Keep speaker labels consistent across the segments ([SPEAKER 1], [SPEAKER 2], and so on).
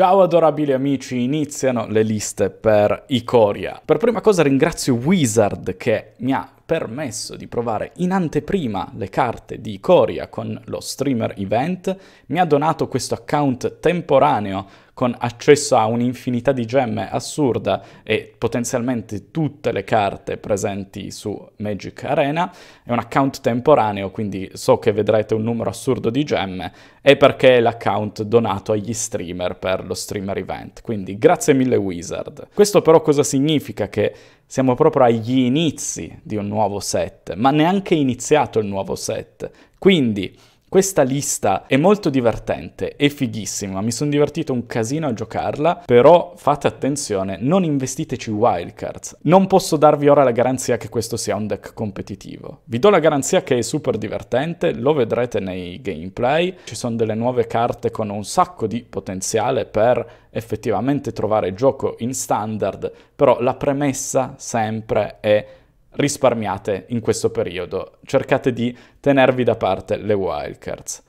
[SPEAKER 1] Ciao adorabili amici, iniziano le liste per Icoria. Per prima cosa ringrazio Wizard che mi ha permesso di provare in anteprima le carte di Coria con lo streamer event, mi ha donato questo account temporaneo con accesso a un'infinità di gemme assurda e potenzialmente tutte le carte presenti su Magic Arena. È un account temporaneo, quindi so che vedrete un numero assurdo di gemme, e perché è l'account donato agli streamer per lo streamer event. Quindi grazie mille Wizard. Questo però cosa significa? Che siamo proprio agli inizi di un nuovo set, ma neanche iniziato il nuovo set. Quindi questa lista è molto divertente, è fighissima, mi sono divertito un casino a giocarla, però fate attenzione, non investiteci wildcards. Non posso darvi ora la garanzia che questo sia un deck competitivo. Vi do la garanzia che è super divertente, lo vedrete nei gameplay, ci sono delle nuove carte con un sacco di potenziale per effettivamente trovare gioco in standard, però la premessa sempre è risparmiate in questo periodo, cercate di tenervi da parte le wildcards.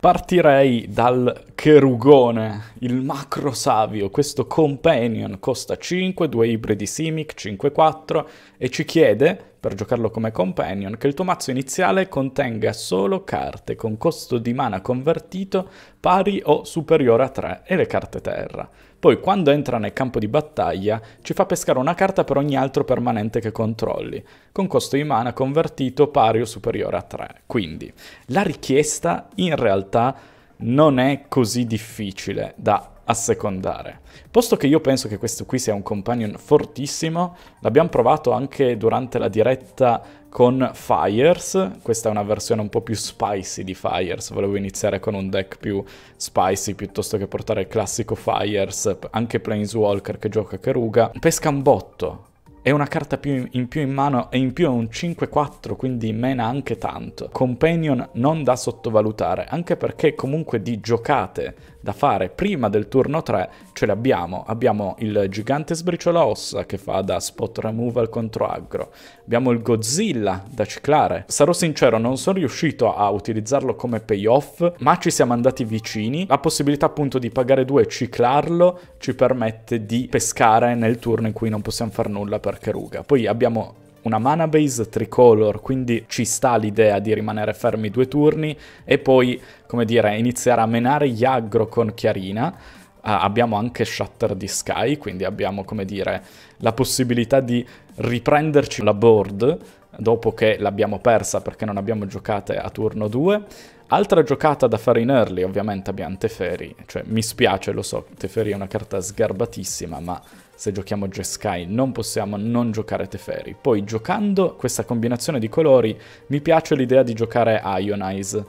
[SPEAKER 1] Partirei dal che rugone, il macro savio, questo companion costa 5, 2 ibridi simic, 5-4 e ci chiede, per giocarlo come companion, che il tuo mazzo iniziale contenga solo carte con costo di mana convertito pari o superiore a 3 e le carte terra. Poi quando entra nel campo di battaglia ci fa pescare una carta per ogni altro permanente che controlli, con costo di mana convertito pari o superiore a 3. Quindi la richiesta in realtà è non è così difficile da assecondare. Posto che io penso che questo qui sia un companion fortissimo, l'abbiamo provato anche durante la diretta con Fires, questa è una versione un po' più spicy di Fires, volevo iniziare con un deck più spicy piuttosto che portare il classico Fires, anche Planeswalker che gioca Keruga, pesca un botto, è una carta più in più in mano e in più è un 5-4 quindi mena anche tanto. Companion non da sottovalutare anche perché comunque di giocate da fare prima del turno 3 ce le abbiamo. Abbiamo il gigante sbriciola ossa che fa da spot removal contro aggro. Abbiamo il Godzilla da ciclare. Sarò sincero, non sono riuscito a utilizzarlo come payoff, ma ci siamo andati vicini. La possibilità appunto di pagare 2 e ciclarlo ci permette di pescare nel turno in cui non possiamo fare nulla per Keruga. Poi abbiamo una mana base tricolor, quindi ci sta l'idea di rimanere fermi due turni e poi, come dire, iniziare a menare gli aggro con Chiarina. Ah, abbiamo anche Shatter di Sky, quindi abbiamo, come dire, la possibilità di riprenderci la board dopo che l'abbiamo persa perché non abbiamo giocate a turno 2. Altra giocata da fare in early, ovviamente abbiamo Teferi, cioè mi spiace, lo so, Teferi è una carta sgarbatissima, ma se giochiamo Jeskai non possiamo non giocare Teferi. Poi giocando questa combinazione di colori mi piace l'idea di giocare Ionize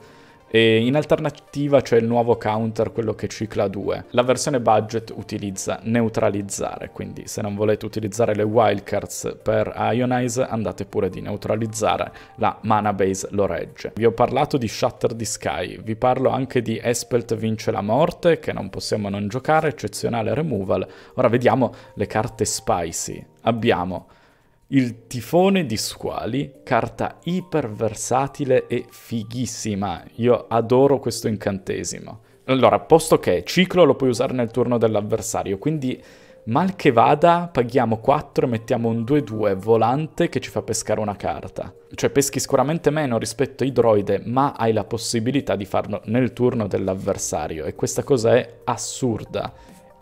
[SPEAKER 1] e in alternativa c'è il nuovo counter, quello che cicla 2. La versione budget utilizza neutralizzare, quindi se non volete utilizzare le wildcards per Ionize andate pure di neutralizzare, la mana base lo regge. Vi ho parlato di Shatter the Sky, vi parlo anche di Espelt vince la morte, che non possiamo non giocare, eccezionale removal. Ora vediamo le carte spicy. Abbiamo il tifone di squali, carta iperversatile e fighissima. Io adoro questo incantesimo. Allora, posto che ciclo lo puoi usare nel turno dell'avversario, quindi mal che vada paghiamo 4 e mettiamo un 2-2 volante che ci fa pescare una carta. Cioè peschi sicuramente meno rispetto ai droide, ma hai la possibilità di farlo nel turno dell'avversario e questa cosa è assurda.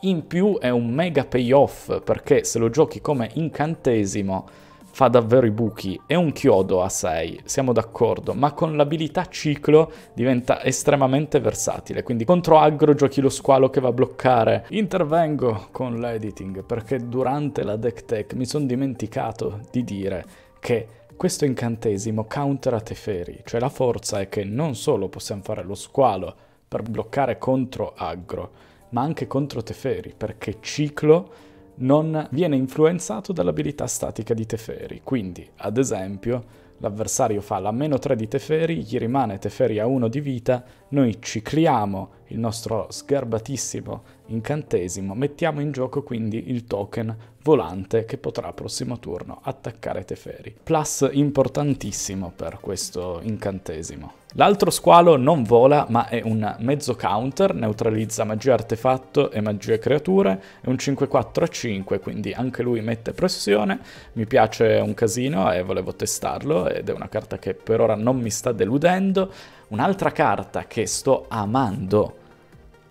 [SPEAKER 1] In più è un mega payoff perché se lo giochi come incantesimo fa davvero i buchi, è un chiodo a 6, siamo d'accordo, ma con l'abilità ciclo diventa estremamente versatile, quindi contro aggro giochi lo squalo che va a bloccare. Intervengo con l'editing perché durante la deck tech mi sono dimenticato di dire che questo incantesimo countera Teferi, cioè la forza è che non solo possiamo fare lo squalo per bloccare contro aggro, ma anche contro Teferi, perché Ciclo non viene influenzato dall'abilità statica di Teferi. Quindi, ad esempio, l'avversario fa la meno 3 di Teferi, gli rimane Teferi a 1 di vita, noi cicliamo il nostro sgarbatissimo incantesimo, mettiamo in gioco quindi il token volante che potrà prossimo turno attaccare Teferi. Plus importantissimo per questo incantesimo. L'altro squalo non vola ma è un mezzo counter, neutralizza magia artefatto e magie creature, è un 5-4-5 quindi anche lui mette pressione, mi piace un casino e volevo testarlo ed è una carta che per ora non mi sta deludendo, Un'altra carta che sto amando,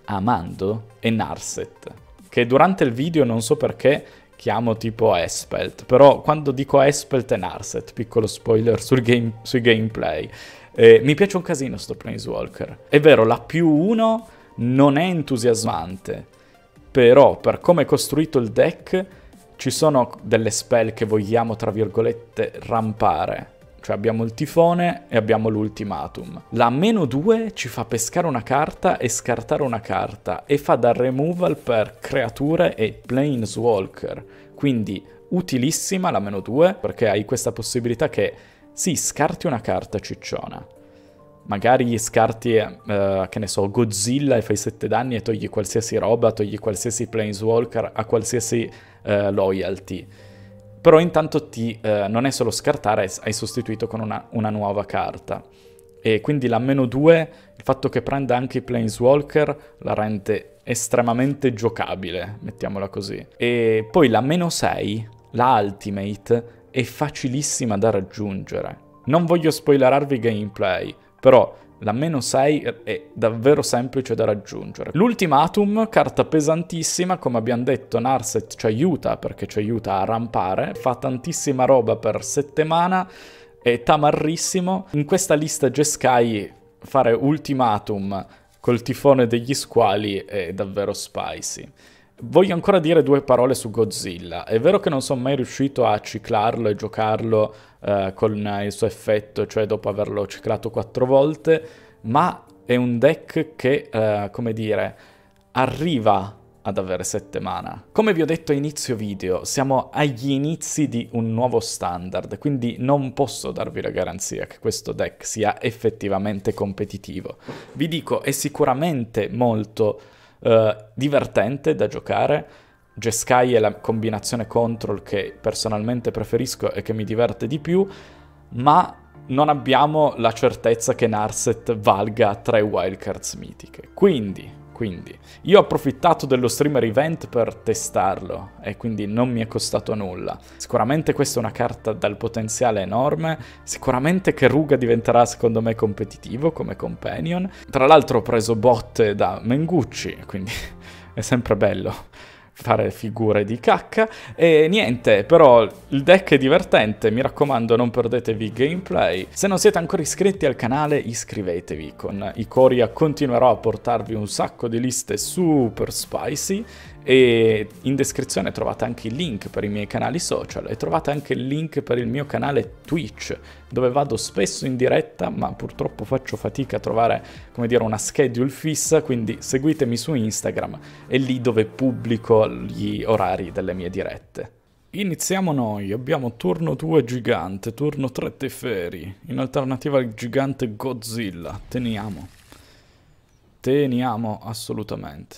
[SPEAKER 1] amando, è Narset, che durante il video non so perché chiamo tipo Espelt, però quando dico Espelt è Narset, piccolo spoiler game, sui gameplay. Eh, mi piace un casino sto Planeswalker. È vero, la più 1 non è entusiasmante, però per come è costruito il deck ci sono delle spell che vogliamo, tra virgolette, rampare cioè abbiamo il tifone e abbiamo l'ultimatum. La meno 2 ci fa pescare una carta e scartare una carta e fa da removal per creature e planeswalker. Quindi utilissima la meno 2 perché hai questa possibilità che sì, scarti una carta cicciona. Magari scarti, eh, che ne so, Godzilla e fai 7 danni e togli qualsiasi roba, togli qualsiasi planeswalker a qualsiasi eh, loyalty però intanto ti, eh, non è solo scartare, hai sostituito con una, una nuova carta. E quindi la meno 2, il fatto che prenda anche i Planeswalker, la rende estremamente giocabile, mettiamola così. E poi la meno 6, la Ultimate, è facilissima da raggiungere. Non voglio spoilerarvi gameplay, però la meno 6 è davvero semplice da raggiungere. L'ultimatum, carta pesantissima, come abbiamo detto Narset ci aiuta perché ci aiuta a rampare, fa tantissima roba per settimana, è tamarrissimo. In questa lista Jeskai fare ultimatum col tifone degli squali è davvero spicy. Voglio ancora dire due parole su Godzilla. È vero che non sono mai riuscito a ciclarlo e giocarlo eh, con il suo effetto, cioè dopo averlo ciclato quattro volte, ma è un deck che, eh, come dire, arriva ad avere 7 mana. Come vi ho detto a inizio video, siamo agli inizi di un nuovo standard, quindi non posso darvi la garanzia che questo deck sia effettivamente competitivo. Vi dico, è sicuramente molto eh, divertente da giocare. Jeskai è la combinazione control che personalmente preferisco e che mi diverte di più, ma non abbiamo la certezza che Narset valga tre wildcards mitiche. Quindi, quindi io ho approfittato dello streamer event per testarlo e quindi non mi è costato nulla. Sicuramente questa è una carta dal potenziale enorme, sicuramente Keruga diventerà secondo me competitivo come companion. Tra l'altro ho preso botte da Mengucci, quindi è sempre bello fare figure di cacca. E niente, però il deck è divertente, mi raccomando non perdetevi gameplay. Se non siete ancora iscritti al canale iscrivetevi, con Icoria continuerò a portarvi un sacco di liste super spicy e in descrizione trovate anche il link per i miei canali social e trovate anche il link per il mio canale Twitch dove vado spesso in diretta ma purtroppo faccio fatica a trovare come dire una schedule fissa quindi seguitemi su Instagram è lì dove pubblico gli orari delle mie dirette. Iniziamo noi, abbiamo turno 2 gigante, turno 3 Teferi, in alternativa al gigante Godzilla, teniamo, teniamo assolutamente.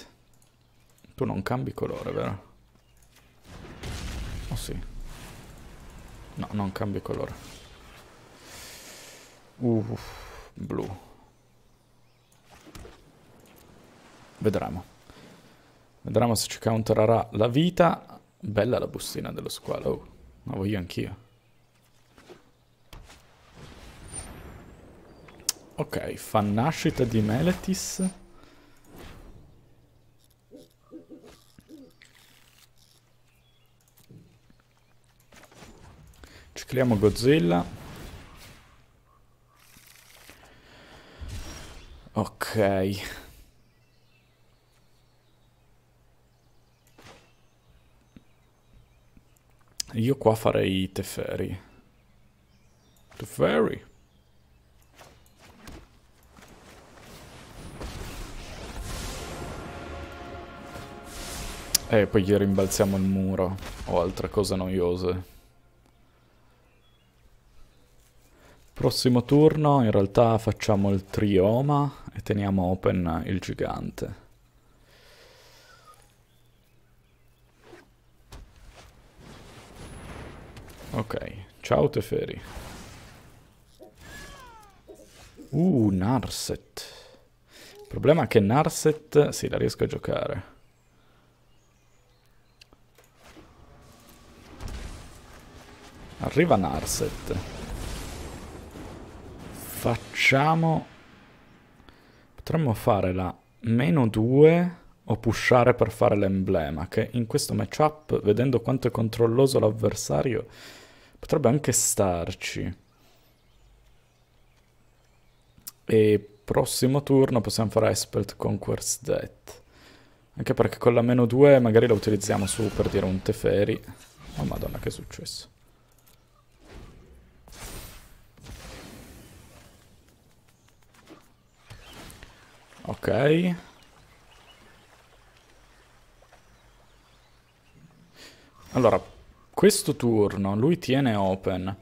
[SPEAKER 1] Tu non cambi colore, vero? Oh sì. No, non cambi colore. Uff, blu. Vedremo. Vedremo se ci countererà la vita. Bella la bustina dello squalo. Oh, la voglio anch'io. Ok, fa nascita di Meletis. Cicliamo Godzilla. Ok. Io qua farei Teferi. Teferi. E eh, poi gli rimbalziamo il muro o altre cose noiose. Prossimo turno in realtà facciamo il trioma e teniamo open il gigante. Ok, ciao Teferi. Uh, Narset. Il problema è che Narset... Sì, la riesco a giocare. Arriva Narset. Facciamo... Potremmo fare la meno 2 o pushare per fare l'emblema, che in questo matchup, vedendo quanto è controlloso l'avversario, potrebbe anche starci. E prossimo turno possiamo fare Expert Conquer's Death. Anche perché con la meno 2 magari la utilizziamo su per dire un Teferi. Oh madonna che è successo. Ok. Allora, questo turno lui tiene open.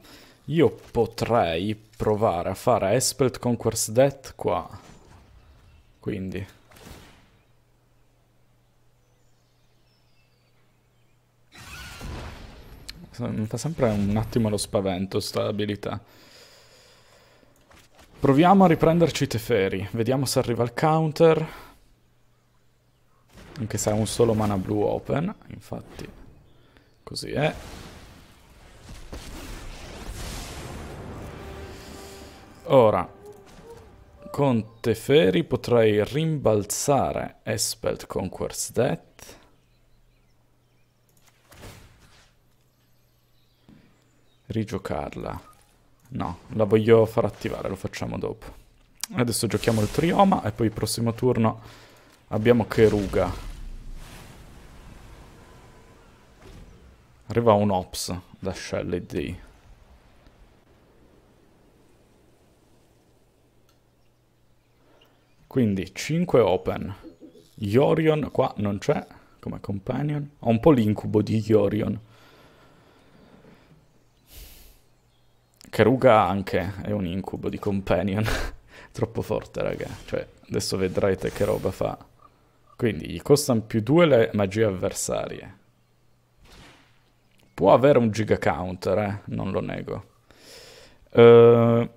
[SPEAKER 1] Io potrei provare a fare Espelt Conquest Death qua. Quindi... Mi fa sempre un attimo lo spavento sta abilità. Proviamo a riprenderci Teferi. Vediamo se arriva il counter. Anche se ha un solo mana blu open. Infatti, così è. Ora, con Teferi potrei rimbalzare Espelt Conquer's Death. Rigiocarla. No, la voglio far attivare, lo facciamo dopo. Adesso giochiamo il Trioma e poi il prossimo turno abbiamo Keruga. Arriva un Ops da Shell D. Quindi 5 open. Yorion qua non c'è come companion. Ho un po' l'incubo di Yorion. Karuga anche è un incubo di companion. Troppo forte, raga. Cioè, adesso vedrete che roba fa. Quindi gli costano più due le magie avversarie. Può avere un giga counter, eh? Non lo nego. Uh...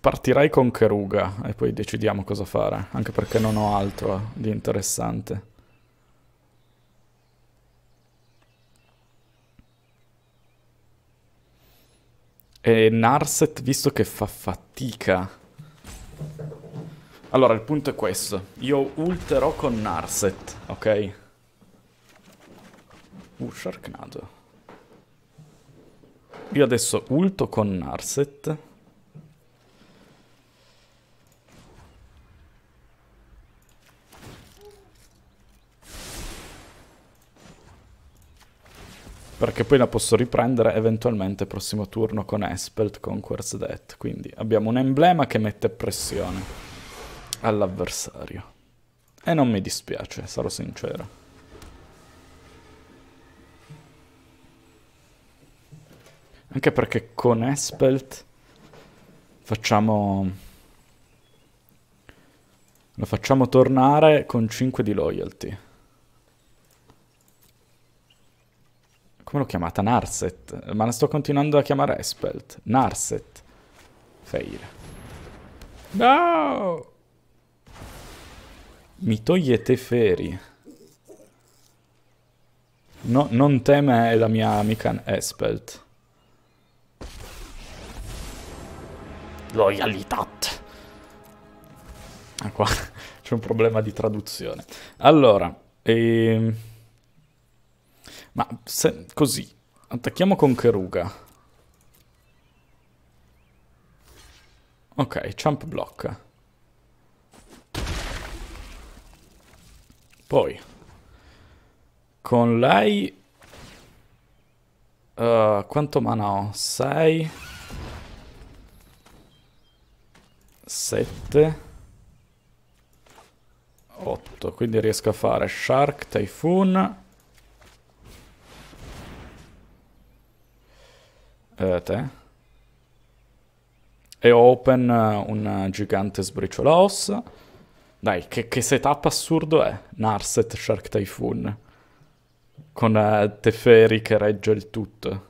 [SPEAKER 1] Partirei con Keruga e poi decidiamo cosa fare, anche perché non ho altro di interessante. E Narset, visto che fa fatica... Allora, il punto è questo. Io ulterò con Narset, ok? Uh, Sharknado. Io adesso ulto con Narset... perché poi la posso riprendere eventualmente prossimo turno con Espelt, con Death. Quindi abbiamo un emblema che mette pressione all'avversario. E non mi dispiace, sarò sincero. Anche perché con Espelt facciamo... Lo facciamo tornare con 5 di loyalty. come l'ho chiamata? Narset. Ma la sto continuando a chiamare Espelt. Narset. Fail. No! Mi toglie Teferi. No, non teme la mia amica Espelt. Loyalitat. Ah, qua c'è un problema di traduzione. Allora, ehm... Ma se, così, attacchiamo con Keruga. Ok, jump block. Poi, con lei... Uh, quanto mana ho? 6... 7... 8, quindi riesco a fare Shark, Typhoon... eh, te. E open eh, un eh, gigante sbriciola ossa. Dai, che, che, setup assurdo è? Narset Shark Typhoon. Con uh, eh, Teferi che regge il tutto.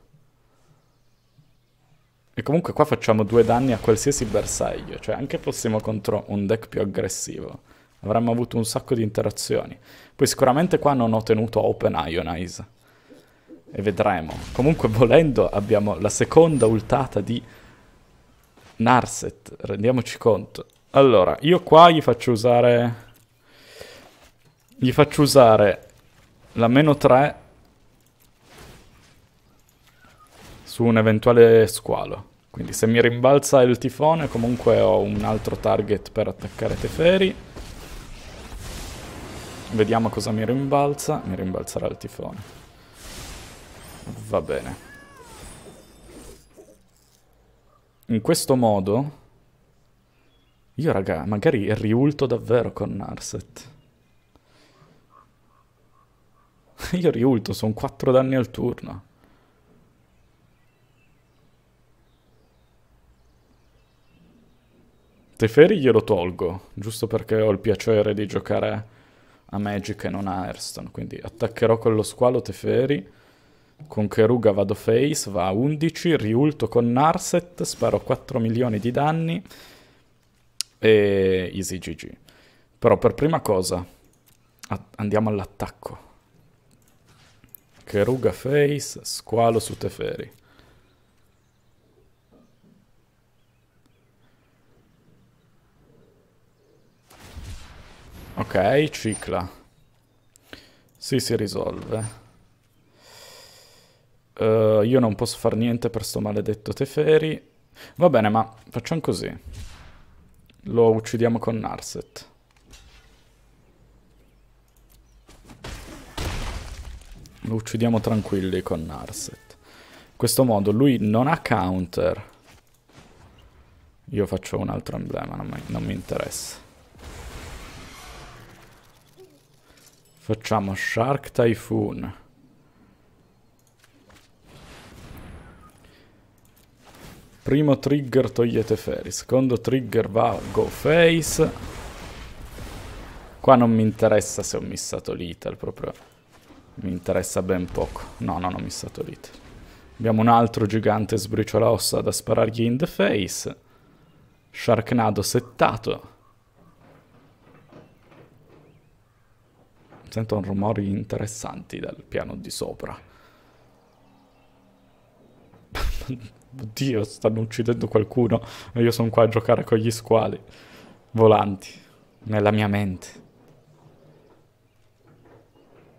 [SPEAKER 1] E comunque qua facciamo due danni a qualsiasi bersaglio. Cioè anche fossimo contro un deck più aggressivo. Avremmo avuto un sacco di interazioni. Poi sicuramente qua non ho tenuto Open Ionize. E vedremo. Comunque volendo abbiamo la seconda ultata di Narset. Rendiamoci conto. Allora, io qua gli faccio usare... Gli faccio usare la meno 3 su un eventuale squalo. Quindi se mi rimbalza il tifone comunque ho un altro target per attaccare Teferi. Vediamo cosa mi rimbalza. Mi rimbalzerà il tifone. Va bene. In questo modo... Io, raga, magari riulto davvero con Narset. Io riulto, sono 4 danni al turno. Teferi glielo tolgo, giusto perché ho il piacere di giocare a Magic e non a Hearthstone, quindi attaccherò con lo squalo Teferi con Keruga vado face, va a 11, riulto con Narset, sparo 4 milioni di danni e easy GG. Però per prima cosa andiamo all'attacco. Keruga face, squalo su Teferi. Ok, cicla. Sì, si risolve. Uh, io non posso far niente per sto maledetto Teferi. Va bene, ma facciamo così. Lo uccidiamo con Narset. Lo uccidiamo tranquilli con Narset. In questo modo lui non ha counter. Io faccio un altro emblema, non mi, non mi interessa. Facciamo Shark Typhoon. Primo trigger togliete ferry, secondo trigger va go face. Qua non mi interessa se ho missato l'Ital, proprio mi interessa ben poco. No, non ho missato l'Ital. Abbiamo un altro gigante sbriciola ossa da sparargli in the face. Sharknado settato. Sento un rumori interessanti dal piano di sopra oddio, stanno uccidendo qualcuno e io sono qua a giocare con gli squali volanti nella mia mente.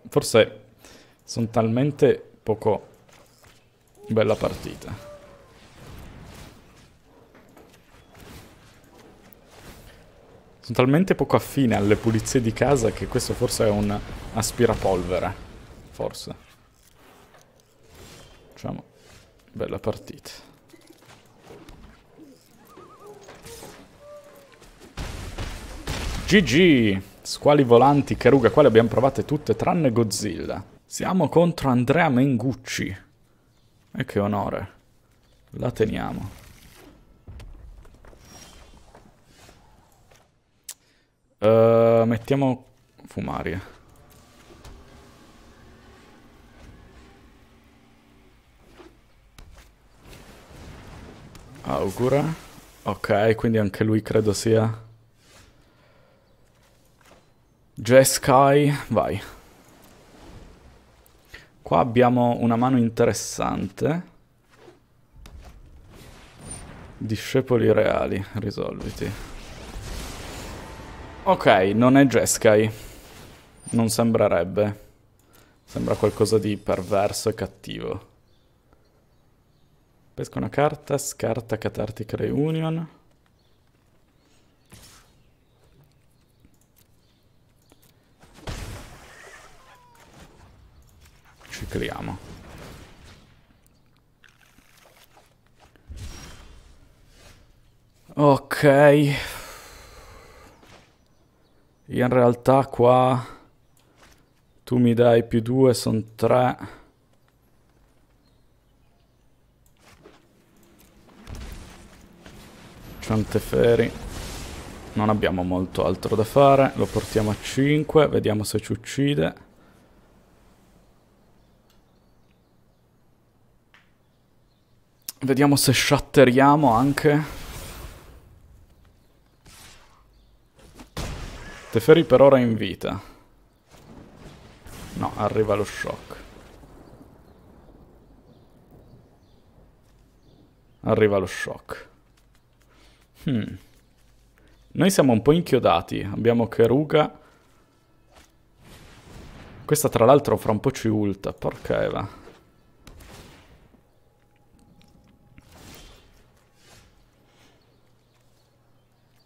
[SPEAKER 1] Forse sono talmente poco bella partita. Sono talmente poco affine alle pulizie di casa che questo forse è un aspirapolvere. Forse. Facciamo. Bella partita. GG! Squali volanti, Caruga, quali abbiamo provate tutte tranne Godzilla. Siamo contro Andrea Mengucci. E eh, che onore. La teniamo. Uh, mettiamo fumaria. Augura. Ok, quindi anche lui credo sia... Jeskai, vai. Qua abbiamo una mano interessante. Discepoli reali, risolviti. Ok, non è Jeskai. Non sembrerebbe. Sembra qualcosa di perverso e cattivo. Pesca una carta, scarta Catartic Reunion. Cicliamo. Ok. In realtà qua tu mi dai più due, sono tre. Scanteferi. Non abbiamo molto altro da fare. Lo portiamo a 5. Vediamo se ci uccide. Vediamo se shatteriamo anche. Teferi per ora è in vita. No, arriva lo shock. Arriva lo shock. Hmm. Noi siamo un po' inchiodati. Abbiamo Keruga. Questa tra l'altro fra un po' ci ulta. Porca Eva.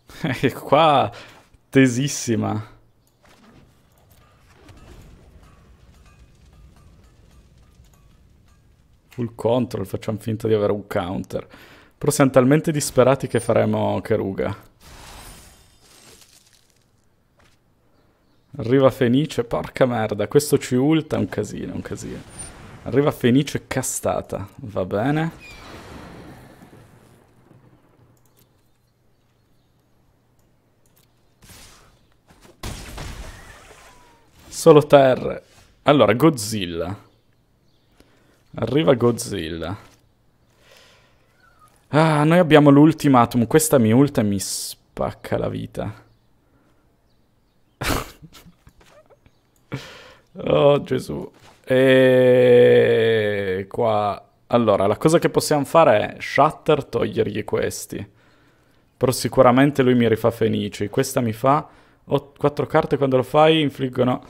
[SPEAKER 1] E eh, qua... Tesissima. Full control, facciamo finta di avere un counter. Però siamo talmente disperati che faremo Keruga. Arriva Fenice, porca merda, questo ci ulta, è un casino, è un casino. Arriva Fenice castata, va bene. Solo terre. Allora, Godzilla. Arriva Godzilla. Ah, noi abbiamo l'ultimatum. Questa mia ulta mi spacca la vita. oh Gesù. E qua... Allora, la cosa che possiamo fare è Shatter togliergli questi. Però sicuramente lui mi rifà Fenici. Questa mi fa... Ho 4 carte quando lo fai infliggono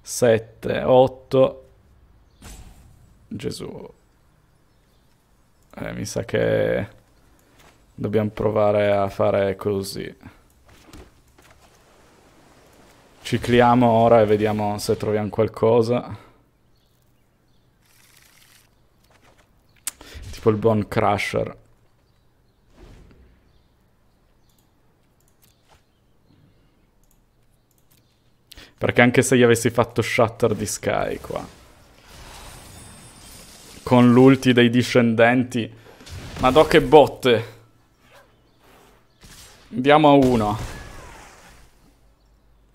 [SPEAKER 1] 7, 8. Gesù. Eh, mi sa che... Dobbiamo provare a fare così. Cicliamo ora e vediamo se troviamo qualcosa. Tipo il Bone Crusher. Perché anche se gli avessi fatto Shatter di Sky qua. Con l'ulti dei discendenti. Ma do che botte! Andiamo a uno.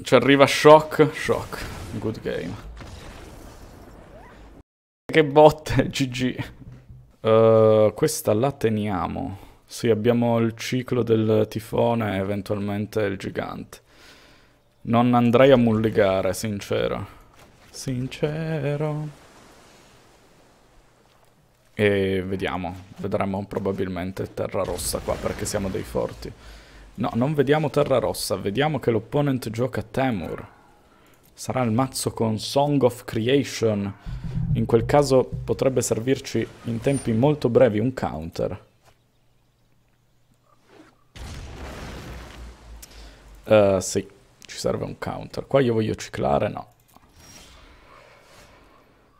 [SPEAKER 1] Ci arriva shock, shock. Good game. Che botte, GG. Uh, eh, questa la teniamo. Sì, abbiamo il ciclo del tifone e eventualmente il gigante. Non andrei a mulligare, sincero. Sincero. E vediamo. Vedremo probabilmente terra rossa qua perché siamo dei forti. No, non vediamo Terra Rossa, vediamo che l'opponent gioca Temur. Sarà il mazzo con Song of Creation. In quel caso potrebbe servirci in tempi molto brevi un counter. Uh, sì, ci serve un counter. Qua io voglio ciclare, no.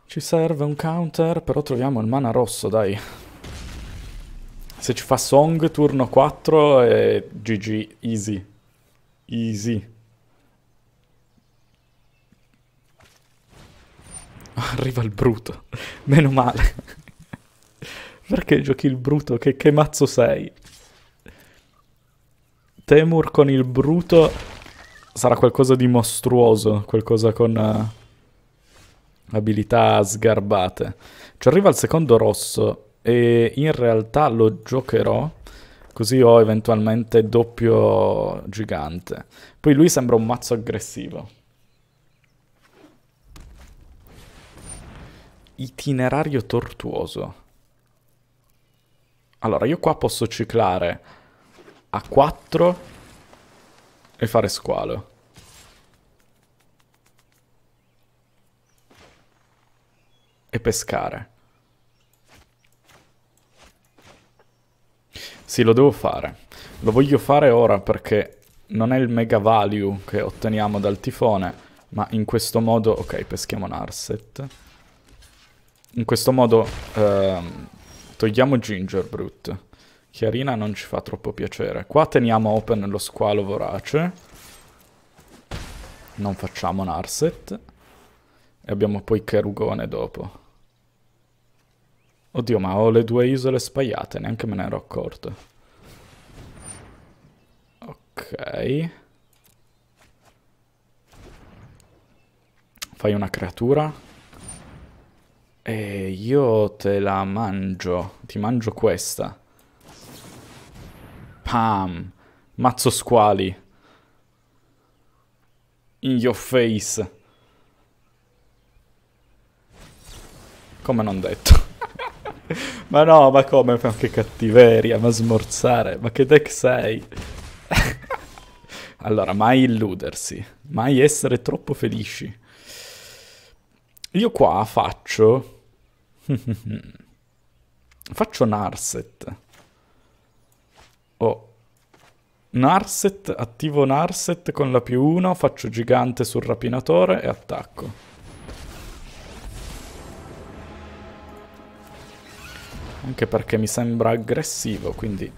[SPEAKER 1] Ci serve un counter, però troviamo il mana rosso, dai. Se ci fa Song turno 4 è GG, easy. Easy. Arriva il bruto. Meno male. Perché giochi il bruto? Che, che mazzo sei? Temur con il bruto sarà qualcosa di mostruoso, qualcosa con uh, abilità sgarbate. Ci arriva il secondo rosso e in realtà lo giocherò così ho eventualmente doppio gigante. Poi lui sembra un mazzo aggressivo. Itinerario tortuoso. Allora, io qua posso ciclare a 4 e fare squalo. E pescare. Sì, lo devo fare. Lo voglio fare ora perché non è il mega value che otteniamo dal tifone, ma in questo modo... Ok, peschiamo Narset. In questo modo ehm, togliamo Gingerbrut. Chiarina non ci fa troppo piacere. Qua teniamo open lo squalo vorace. Non facciamo Narset. E abbiamo poi Kerugone dopo. Oddio, ma ho le due isole spaiate, neanche me ne ero accorto. Ok. Fai una creatura. E io te la mangio. Ti mangio questa. Pam. Mazzo squali. In your face. Come non detto. ma no, ma come? Ma che cattiveria, ma smorzare, ma che deck sei? allora, mai illudersi, mai essere troppo felici. Io qua faccio... faccio Narset. Oh. Narset, attivo Narset con la più 1, faccio gigante sul rapinatore e attacco. Anche perché mi sembra aggressivo, quindi...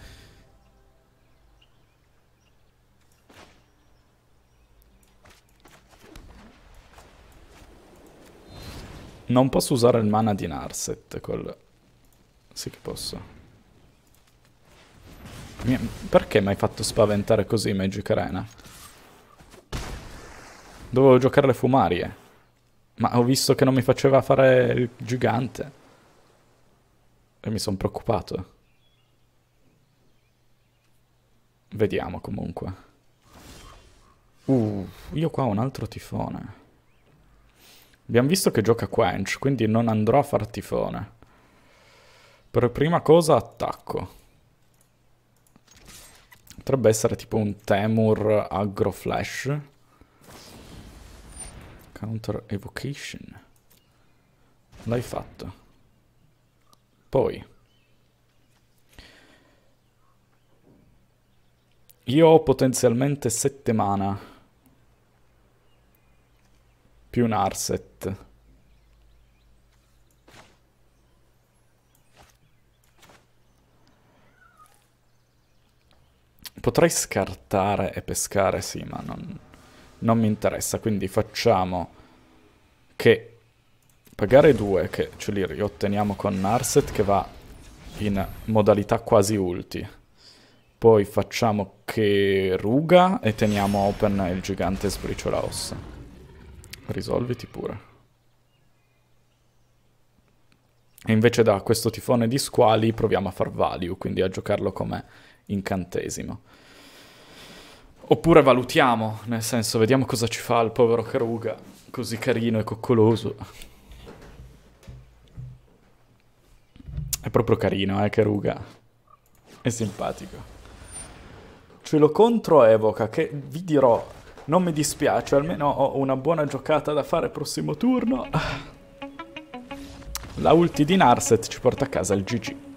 [SPEAKER 1] Non posso usare il mana di Narset col... Sì che posso. Perché mi hai fatto spaventare così Magic Arena? Dovevo giocare le fumarie. Ma ho visto che non mi faceva fare il gigante. E mi sono preoccupato. Vediamo comunque. Uh, io qua ho un altro tifone. Abbiamo visto che gioca Quench, quindi non andrò a far tifone. Per prima cosa attacco. Potrebbe essere tipo un Temur Agro Flash. Counter Evocation. L'hai fatto. Poi, io ho potenzialmente 7 mana più un arset. Potrei scartare e pescare, sì, ma non, non mi interessa. Quindi facciamo che Pagare due, che ce li riotteniamo con Narset che va in modalità quasi ulti. Poi facciamo che ruga e teniamo open il gigante sbriciola ossa. Risolviti pure. E invece da questo tifone di squali proviamo a far value, quindi a giocarlo come incantesimo. Oppure valutiamo, nel senso, vediamo cosa ci fa il povero Karuga, così carino e coccoloso. È proprio carino, eh, che ruga. È simpatico. Ce lo contro evoca, che vi dirò, non mi dispiace, almeno ho una buona giocata da fare prossimo turno. La ulti di Narset ci porta a casa il GG.